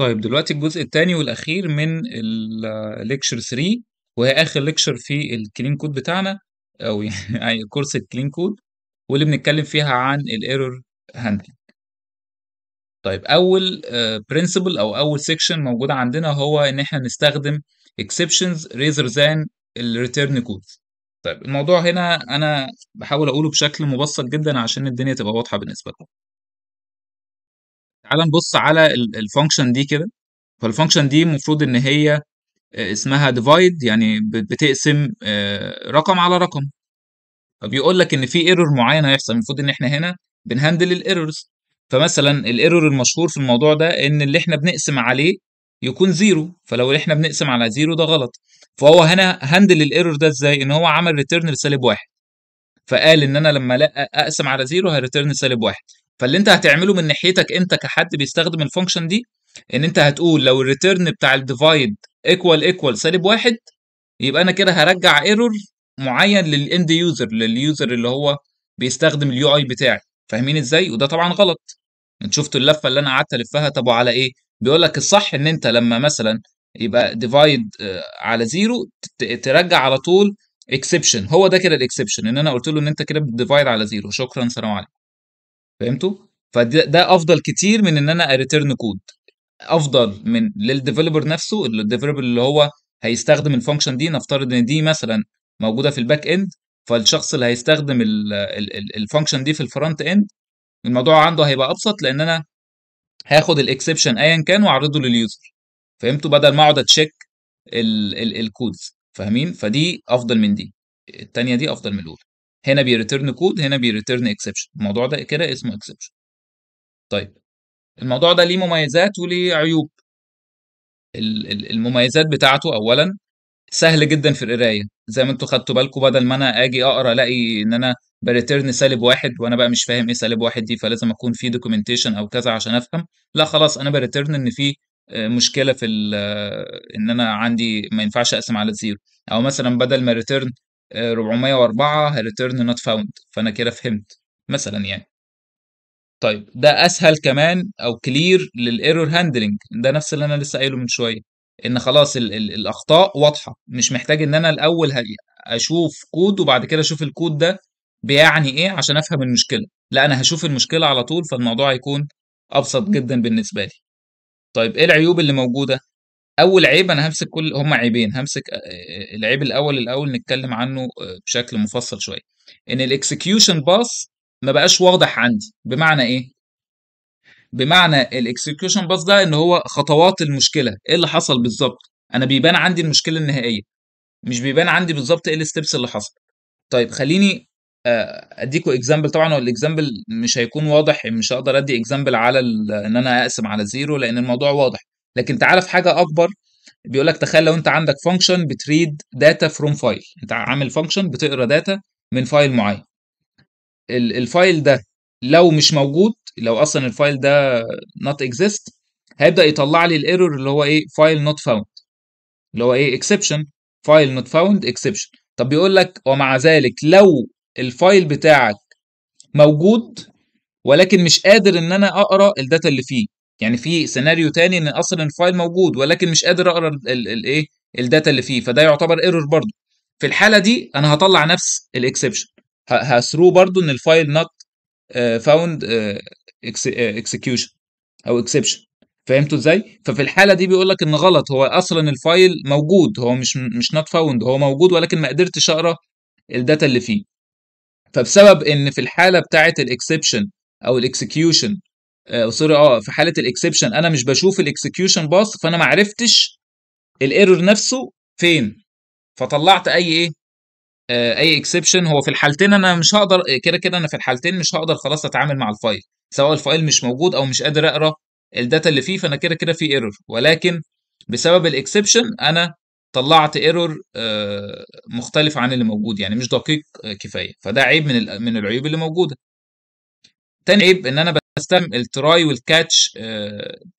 طيب دلوقتي الجزء الثاني والأخير من الليكشر 3 آه، وهي آخر ليكشر في الكلين كود بتاعنا أو يعني كورس الكلين كود واللي بنتكلم فيها عن الايرور هاندلنج طيب أول برنسبل آه، أو أول سيكشن موجود عندنا هو إن إحنا نستخدم exceptions rather than الريتيرن كودز طيب الموضوع هنا أنا بحاول أقوله بشكل مبسط جدا عشان الدنيا تبقى واضحة بالنسبة لكم تعال نبص على الفانكشن دي كده فالفانكشن دي المفروض ان هي آه، اسمها ديفايد يعني بتقسم آه، رقم على رقم فبيقول لك ان في ايرور معين هيحصل المفروض ان احنا هنا بنهندل الايرورز فمثلا الايرور المشهور في الموضوع ده ان اللي احنا بنقسم عليه يكون زيرو فلو احنا بنقسم على زيرو ده غلط فهو هنا هندل الايرور ده ازاي ان هو عمل ريتيرن لسالب واحد فقال ان انا لما اقسم على زيرو هيرتيرن سالب واحد فاللي انت هتعمله من ناحيتك انت كحد بيستخدم الفانكشن دي ان انت هتقول لو الريتيرن بتاع الديفايد ايكوال ايكوال سالب واحد يبقى انا كده هرجع ايرور معين للاند يوزر لليوزر اللي هو بيستخدم اليو اي بتاعي فاهمين ازاي وده طبعا غلط انت شفتوا اللفه اللي انا قعدت الفها طب وعلى ايه بيقول لك الصح ان انت لما مثلا يبقى ديفايد آه، على زيرو ترجع على طول اكسبشن هو ده كده الاكسبشن ان انا قلت له ان انت كده بتديفايد على زيرو شكرا سلام عليكم فهمتوا؟ فده افضل كتير من ان انا اريتيرن كود افضل من للديفلوبر نفسه الديفلوبر اللي هو هيستخدم الفانكشن دي نفترض ان دي مثلا موجوده في الباك اند فالشخص اللي هيستخدم الفانكشن دي في الفرونت اند الموضوع عنده هيبقى ابسط لان انا هاخد الاكسبشن ايا كان واعرضه لليوزر فهمتوا بدل ما اقعد اتشيك الكودز فاهمين فدي افضل من دي الثانيه دي افضل من الاولى هنا بيريتيرن كود هنا بيريتيرن اكسبشن الموضوع ده كده اسمه اكسبشن طيب الموضوع ده ليه مميزات وليه عيوب المميزات بتاعته اولا سهل جدا في القرايه زي ما انتوا خدتوا بالكم بدل ما انا اجي اقرا الاقي ان انا بريتيرن سالب واحد وانا بقى مش فاهم ايه سالب واحد دي فلازم اكون في دوكيومنتيشن او كذا عشان افهم لا خلاص انا بريتيرن ان في آه، مشكله في آه، ان انا عندي ما ينفعش اقسم على زيرو او مثلا بدل ما ريتيرن 404 آه، return not found فانا كده فهمت مثلا يعني طيب ده اسهل كمان او كلير للايرور هاندلنج ده نفس اللي انا لسه قايله من شويه ان خلاص الـ الـ الاخطاء واضحه مش محتاج ان انا الاول اشوف كود وبعد كده اشوف الكود ده بيعني ايه عشان افهم المشكله لا انا هشوف المشكله على طول فالموضوع هيكون ابسط جدا بالنسبه لي طيب ايه العيوب اللي موجوده اول عيب انا همسك كل هم عيبين همسك آه، آه، العيب الاول الاول نتكلم عنه آه، بشكل مفصل شويه ان الاكسكيوشن باس ما بقاش واضح عندي بمعنى ايه بمعنى الاكسكيوشن باس ده ان هو خطوات المشكله ايه اللي حصل بالظبط انا بيبان عندي المشكله النهائيه مش بيبان عندي بالظبط ايه الستبس اللي حصل طيب خليني اديكوا اكزامبل طبعا هو الاكزامبل مش هيكون واضح مش هقدر ادي اكزامبل على ان انا اقسم على زيرو لان الموضوع واضح لكن تعالى في حاجه اكبر بيقول لك تخيل لو انت عندك فانكشن بتريد داتا فروم فايل انت عامل فانكشن بتقرا داتا من فايل معين الفايل ده لو مش موجود لو اصلا الفايل ده not exist هيبدا يطلع لي الايرور اللي هو ايه فايل نوت فاوند اللي هو ايه اكسبشن فايل نوت فاوند اكسبشن طب بيقول لك ومع ذلك لو الفايل بتاعك موجود ولكن مش قادر ان انا اقرا الداتا اللي فيه يعني في سيناريو تاني ان اصلا الفايل موجود ولكن مش قادر اقرا الايه الداتا اللي فيه فده يعتبر ايرور برضو في الحاله دي انا هطلع نفس الاكسبشن هثرو برضو ان الفايل نوت فاوند اكسكيوشن او اكسبشن فهمتوا ازاي ففي الحاله دي بيقول لك ان غلط هو اصلا الفايل موجود هو مش مش نوت فاوند هو موجود ولكن ما قدرتش اقرا الداتا اللي فيه فبسبب ان في الحاله بتاعه الاكسبشن او الاكسكيوشن آه، سوري اه في حاله الاكسبشن انا مش بشوف الاكسكيوشن باص فانا ما عرفتش الايرور نفسه فين فطلعت اي ايه آه اي اكسبشن هو في الحالتين انا مش هقدر آه، كده كده انا في الحالتين مش هقدر خلاص اتعامل مع الفايل سواء الفايل مش موجود او مش قادر اقرا الداتا اللي فيه فانا كده كده في ايرور ولكن بسبب الاكسبشن انا طلعت ايرور آه، مختلف عن اللي موجود يعني مش دقيق كفايه فده عيب من من العيوب اللي موجوده تاني عيب ان انا استلم التراي والكاتش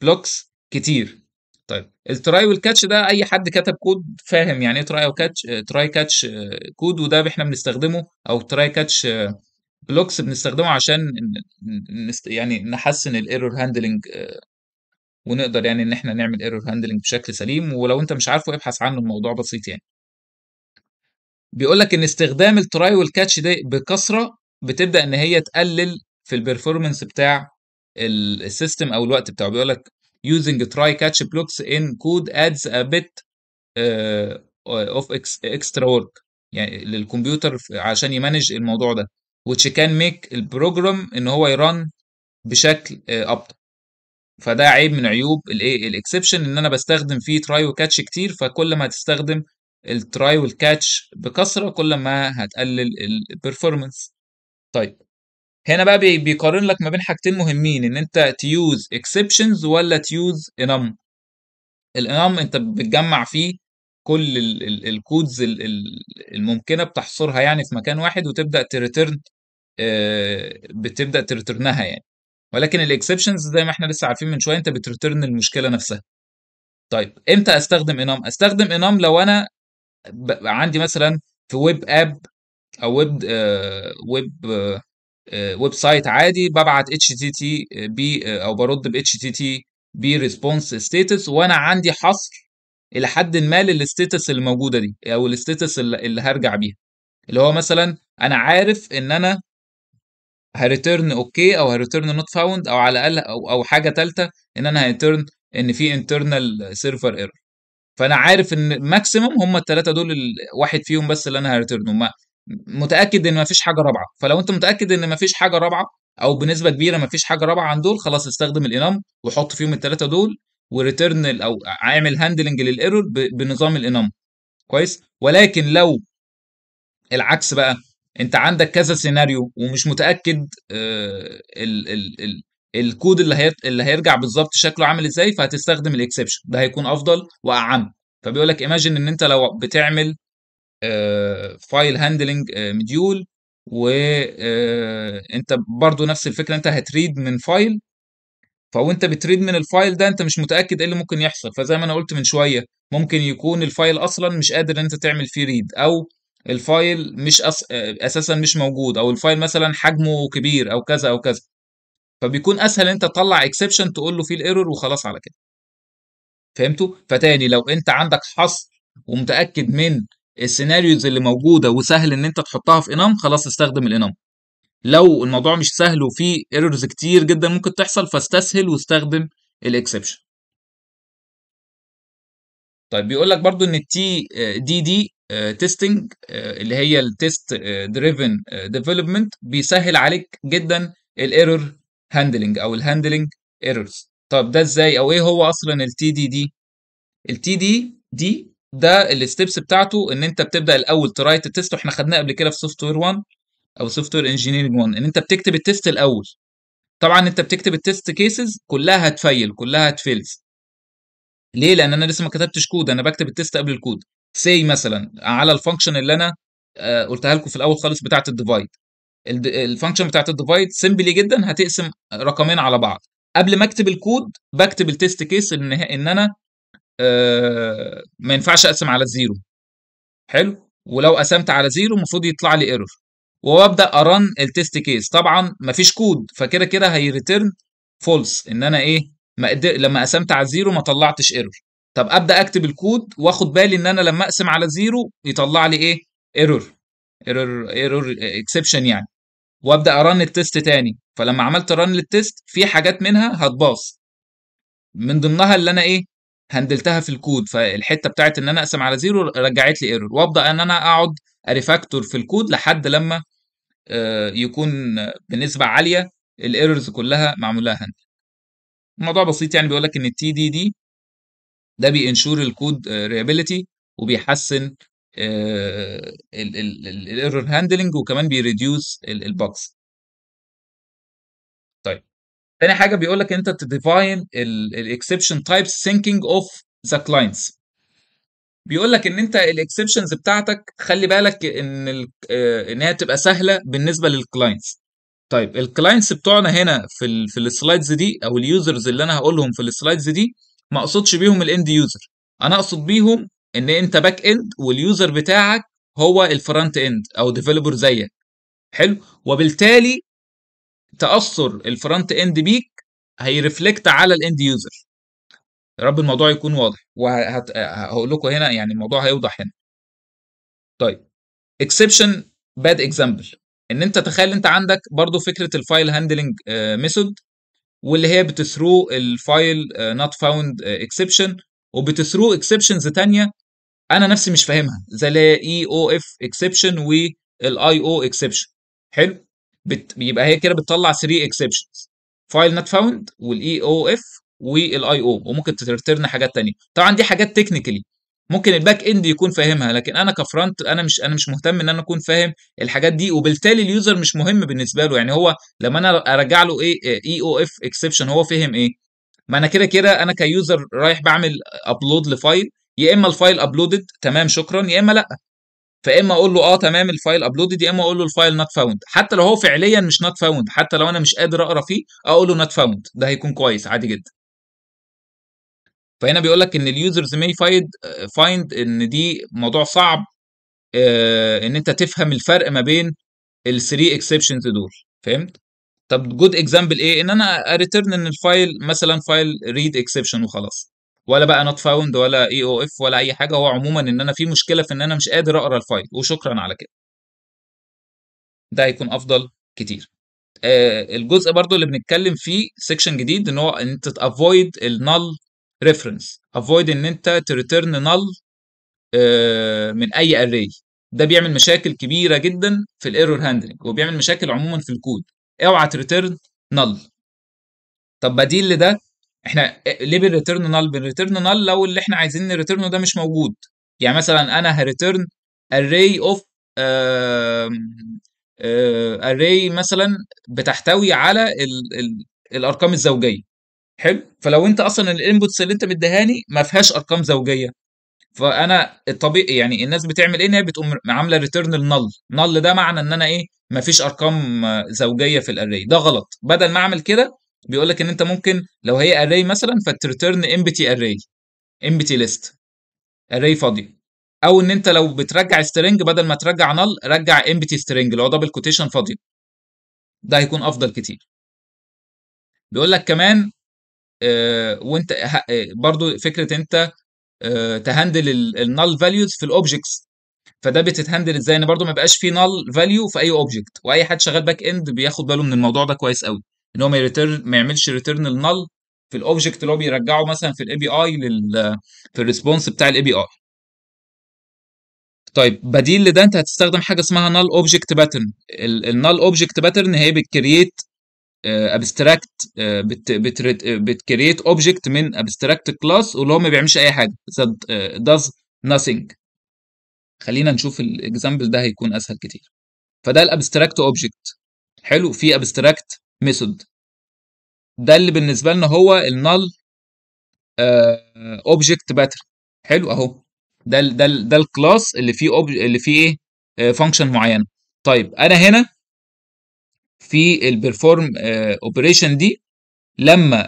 بلوكس آه، كتير طيب التراي والكاتش ده اي حد كتب كود فاهم يعني ايه تراي او كاتش آه، تراي كاتش آه، كود وده احنا بنستخدمه او تراي كاتش بلوكس بنستخدمه عشان يعني نحسن الايرور هاندلنج ونقدر يعني ان احنا نعمل ايرور هاندلنج بشكل سليم ولو انت مش عارفه ابحث عنه الموضوع بسيط يعني بيقول لك ان استخدام التراي والكاتش ده بكثره بتبدا ان هي تقلل في البرفورمانس بتاع السيستم او الوقت بتاعه بيقول لك using try catch blocks in code adds a bit uh, of extra work يعني للكمبيوتر عشان يمانج الموضوع ده which can make البروجرام ان هو يرن بشكل uh, ابطا فده عيب من عيوب الايه الاكسبشن ان انا بستخدم فيه تراي وكاتش كتير فكل ما هتستخدم التراي والكاتش بكثره كل ما هتقلل البرفورمانس طيب هنا بقى بيقارن لك ما بين حاجتين مهمين ان انت تيوز اكسبشنز ولا تيوز انم الانم انت بتجمع فيه كل الكودز الممكنه بتحصرها يعني في مكان واحد وتبدا تريترن آه، بتبدا تريترنها يعني ولكن الاكسبشنز زي ما احنا لسه عارفين من شويه انت بتريترن المشكله نفسها طيب امتى استخدم انام استخدم انام لو انا عندي مثلا في ويب اب او ويب ويب آه، آه، ويب سايت عادي ببعت اتش تي تي بي او برد ب اتش تي تي بي ريسبونس ستاتس وانا عندي حصر الى حد ما للستاتس الموجوده دي او الستاتس اللي هرجع بيها اللي هو مثلا انا عارف ان انا هريتيرن اوكي او هريتيرن نوت فاوند او على الاقل او او حاجه ثالثه ان انا هريتيرن ان في انترنال سيرفر ايرور فانا عارف ان ماكسيمم هم الثلاثه دول واحد فيهم بس اللي انا هريتيرنه متاكد ان مفيش حاجه رابعه فلو انت متاكد ان مفيش حاجه رابعه او بنسبه كبيره مفيش حاجه رابعه عن دول خلاص استخدم الانام وحط فيهم الثلاثه دول وريتيرن او اعمل هاندلنج للايرور بنظام الانام كويس ولكن لو العكس بقى انت عندك كذا سيناريو ومش متاكد آه، ال ال ال الكود اللي اللي هيرجع بالظبط شكله عامل ازاي فهتستخدم الاكسبشن ده هيكون افضل واعم فبيقول لك ايماجن ان انت لو بتعمل فايل هاندلنج مديول وانت برضو نفس الفكره انت هتريد من فايل فوانت بتريد من الفايل ده انت مش متاكد ايه اللي ممكن يحصل فزي ما انا قلت من شويه ممكن يكون الفايل اصلا مش قادر ان انت تعمل فيه ريد او الفايل مش أص... آه، اساسا مش موجود او الفايل مثلا حجمه كبير او كذا او كذا فبيكون اسهل انت تطلع اكسبشن تقول له فيه الايرور وخلاص على كده فهمتوا فتاني لو انت عندك حصر ومتاكد من السيناريوز اللي موجوده وسهل ان انت تحطها في انام خلاص استخدم الانام لو الموضوع مش سهل وفيه ايرورز كتير جدا ممكن تحصل فاستسهل واستخدم الاكسبشن طيب بيقول لك برضو ان التي دي دي تيستنج اللي هي التيست دريفن ديفلوبمنت بيسهل عليك جدا الايرور هاندلنج او الهاندلنج ايرورز طب ده ازاي او ايه هو اصلا التي دي دي التي دي دي ده الستبس بتاعته ان انت بتبدا الاول ترايت التست واحنا خدناه قبل كده في سوفت وير 1 او سوفت وير انجينيرنج 1 ان انت بتكتب التست الاول طبعا انت بتكتب التست كيسز كلها هتفيل كلها هتفيلز ليه لان انا لسه ما كتبتش كود انا بكتب التست قبل الكود سي مثلا على الفانكشن اللي انا آه، قلتها لكم في الاول خالص بتاعه الديفايد الفانكشن بتاعه الديفايد سيمبلي جدا هتقسم رقمين على بعض قبل ما اكتب الكود بكتب التست كيس ان انا آه، ما ينفعش اقسم على الزيرو حلو ولو قسمت على زيرو المفروض يطلع لي ايرور وابدا ارن التست كيس طبعا مفيش كود فكده كده هيريتيرن فولس ان انا ايه ما قدر... لما قسمت على زيرو ما طلعتش ايرور طب ابدا اكتب الكود واخد بالي ان انا لما اقسم على زيرو يطلع لي ايه ايرور ايرور ايرور اكسبشن يعني وابدا ارن التست تاني فلما عملت رن للتست في حاجات منها هتباص من ضمنها اللي انا ايه هندلتها في الكود فالحته بتاعت ان انا اقسم على زيرو رجعت لي ايرور وابدا ان انا اقعد اريفاكتور في الكود لحد لما آه، يكون بنسبه عاليه الايرورز كلها معمول لها هندل الموضوع بسيط يعني بيقول لك ان التي دي دي ده بينشور الكود ريابيليتي آه، وبيحسن آه، الايرور هاندلنج وكمان بيريديوس الباكس تاني حاجه بيقول لك انت تديفاين الاكسبشن تايبس ثينكينج اوف ذا كلاينتس بيقول لك ان انت الاكسبشنز بتاعتك خلي بالك ان آه، ان هي تبقى سهله بالنسبه للكلاينتس طيب الكلاينتس بتوعنا هنا في الـ في السلايدز دي او اليوزرز اللي انا هقولهم في السلايدز دي ما اقصدش بيهم الاند يوزر انا اقصد بيهم ان انت باك اند واليوزر بتاعك هو الفرونت اند او ديفيلوبر زيك حلو وبالتالي تاثر الفرونت اند بيك هيرفلكت على الاند يوزر يا رب الموضوع يكون واضح وهقول لكم هنا يعني الموضوع هيوضح هنا طيب اكسبشن باد اكزامبل ان انت تخيل انت عندك برضو فكره الفايل هاندلنج ميثود واللي هي بتثرو الفايل نوت فاوند اكسبشن وبتثرو اكسبشنز تانية انا نفسي مش فاهمها زي الاي او اف اكسبشن والاي او اكسبشن حلو بت... بيبقى هي كده بتطلع 3 اكسبشنز فايل نوت فاوند والاي او اف والاي او وممكن ترترن حاجات ثانيه طبعا دي حاجات تكنيكالي ممكن الباك اند يكون فاهمها لكن انا كفرونت انا مش انا مش مهتم ان انا اكون فاهم الحاجات دي وبالتالي اليوزر مش مهم بالنسبه له يعني هو لما انا ارجع له ايه اي او اف اكسبشن هو فهم ايه ما انا كده كده انا كيوزر رايح بعمل ابلود لفايل يا اما الفايل ابلودد تمام شكرا يا اما لا فاما اقول له اه تمام الفايل ابلودد يا اما اقول له الفايل نوت فاوند حتى لو هو فعليا مش نوت فاوند حتى لو انا مش قادر اقرا فيه اقول له نوت فاوند ده هيكون كويس عادي جدا فهنا بيقول لك ان اليوزرز ماي فايند فايند ان دي موضوع صعب آه، ان انت تفهم الفرق ما بين الثري اكسبشنز دول فهمت طب جود اكزامبل ايه ان انا اريتيرن ان الفايل مثلا فايل ريد اكسبشن وخلاص ولا بقى نوت فاوند ولا اي او اف ولا اي حاجه هو عموما ان انا في مشكله في ان انا مش قادر اقرا الفايل وشكرا على كده ده هيكون افضل كتير آه الجزء برضو اللي بنتكلم فيه سيكشن جديد ان هو ان انت تافويد النل ريفرنس افويد ان انت تريتيرن نل آه، من اي اري ده بيعمل مشاكل كبيره جدا في الايرور هاندلنج وبيعمل مشاكل عموما في الكود اوعى تريتيرن نل طب بديل لده احنا ليه بنريتيرن نال بنريتيرن نال لو اللي احنا عايزين نريتيرنه ده مش موجود يعني مثلا انا هريتيرن array اوف array مثلا بتحتوي على الـ الـ الارقام الزوجيه حلو فلو انت اصلا الانبوتس اللي انت مديهاني ما فيهاش ارقام زوجيه فانا الطبيعي يعني الناس بتعمل ايه ان هي بتقوم عامله ريتيرن النل نل ده معنى ان انا ايه ما فيش ارقام زوجيه في الاري ده غلط بدل ما اعمل كده بيقول لك ان انت ممكن لو هي اري مثلا فتريتيرن امبتي اري امبتي ليست اري فاضيه او ان انت لو بترجع سترنج بدل ما ترجع نل رجع امبتي سترنج اللي هو دبل كوتيشن فاضيه ده هيكون افضل كتير بيقول لك كمان آه وانت آه برضو فكره انت آه تهندل النل فاليوز في الاوبجكتس فده بتتهندل ازاي ان برضو ما يبقاش في نل فاليو في اي اوبجكت واي حد شغال باك اند بياخد باله من الموضوع ده كويس قوي ان هو ما يريترن ما يعملش ريتيرن النل في الاوبجكت اللي هو بيرجعه مثلا في الاي بي اي لل في الريسبونس بتاع الاي بي اي طيب بديل لده انت هتستخدم حاجه اسمها null اوبجكت باترن النال اوبجكت باترن هي بتكريت ابستراكت بتكريت اوبجكت من ابستراكت كلاس واللي هو ما بيعملش اي حاجه داز آه، nothing خلينا نشوف الاكزامبل ده هيكون اسهل كتير فده الابستراكت اوبجكت حلو في ابستراكت ميثود ده اللي بالنسبه لنا هو النل اوبجكت باترن حلو اهو ده ده ال ده الكلاس اللي فيه أوبج... اللي فيه ايه فانكشن آه، معينه طيب انا هنا في البرفورم اوبريشن آه، دي لما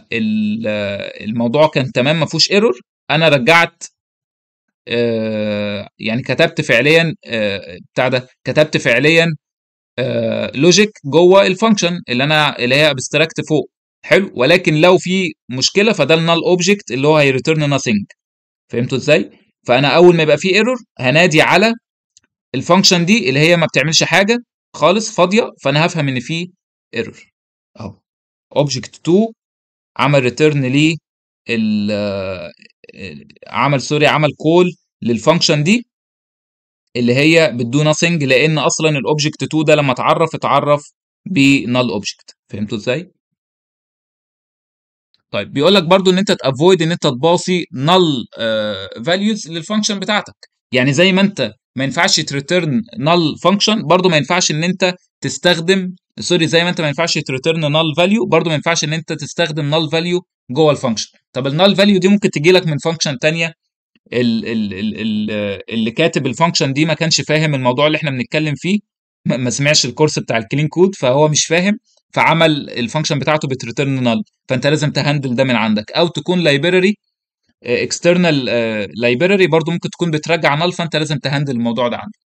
آه، الموضوع كان تمام ما فيهوش ايرور انا رجعت يعني كتبت فعليا بتاع ده كتبت فعليا لوجيك آه، جوه الفانكشن اللي انا اللي هي ابستراكت فوق حلو ولكن لو في مشكله فده النال اوبجكت اللي هو هيريتيرن nothing فهمتوا ازاي فانا اول ما يبقى في ايرور هنادي على الفانكشن دي اللي هي ما بتعملش حاجه خالص فاضيه فانا هفهم ان في ايرور اهو اوبجكت 2 عمل ريتيرن ليه آه، آه، عمل سوري عمل كول للفانكشن دي اللي هي بتدو ناثينج لان اصلا الاوبجكت 2 ده لما اتعرف اتعرف بنال اوبجكت فهمتوا ازاي؟ طيب بيقول لك برضو ان انت تافويد ان انت تباصي نال فاليوز للفانكشن بتاعتك يعني زي ما انت ما ينفعش تريتيرن نال فانكشن برضو ما ينفعش ان انت تستخدم سوري زي ما انت ما ينفعش تريتيرن نال فاليو برضو ما ينفعش ان انت تستخدم نال فاليو جوه الفانكشن طب النال فاليو دي ممكن تجي لك من فانكشن ثانيه اللي كاتب الفانكشن دي ما كانش فاهم الموضوع اللي احنا بنتكلم فيه ما سمعش الكورس بتاع الكلين كود فهو مش فاهم فعمل الفانكشن بتاعته بتريتيرن نال فانت لازم تهندل ده من عندك او تكون لايبرري اكسترنال لايبرري برضو ممكن تكون بترجع نال فانت لازم تهندل الموضوع ده عندك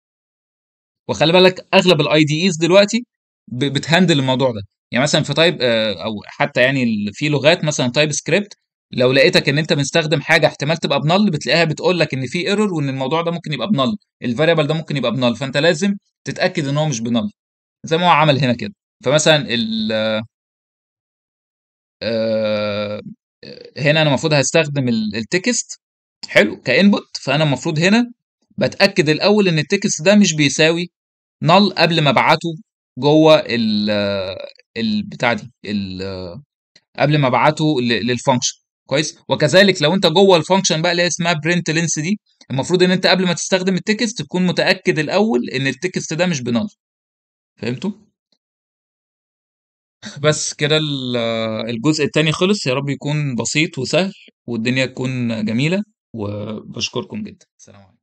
وخلي بالك اغلب الاي دي ايز دلوقتي بتهندل الموضوع ده يعني مثلا في تايب آه، او حتى يعني في لغات مثلا تايب سكريبت لو لقيتك ان انت بنستخدم حاجه احتمال تبقى بنل بتلاقيها بتقول لك ان في ايرور وان الموضوع ده ممكن يبقى بنل الفاريبل ده ممكن يبقى بنل فانت لازم تتاكد ان هو مش بنل زي ما هو عمل هنا كده فمثلا ال آه، هنا انا المفروض هستخدم التكست حلو كانبوت فانا المفروض هنا بتاكد الاول ان التكست ده مش بيساوي نل قبل ما ابعته جوه ال آه، البتاع دي آه، قبل ما ابعته للفانكشن كويس وكذلك لو انت جوه الفانكشن بقى اللي اسمها برنت لينس دي المفروض ان انت قبل ما تستخدم التكست تكون متاكد الاول ان التكست ده مش بنال فهمتوا بس كده الجزء الثاني خلص يا رب يكون بسيط وسهل والدنيا تكون جميله وبشكركم جدا سلام عليكم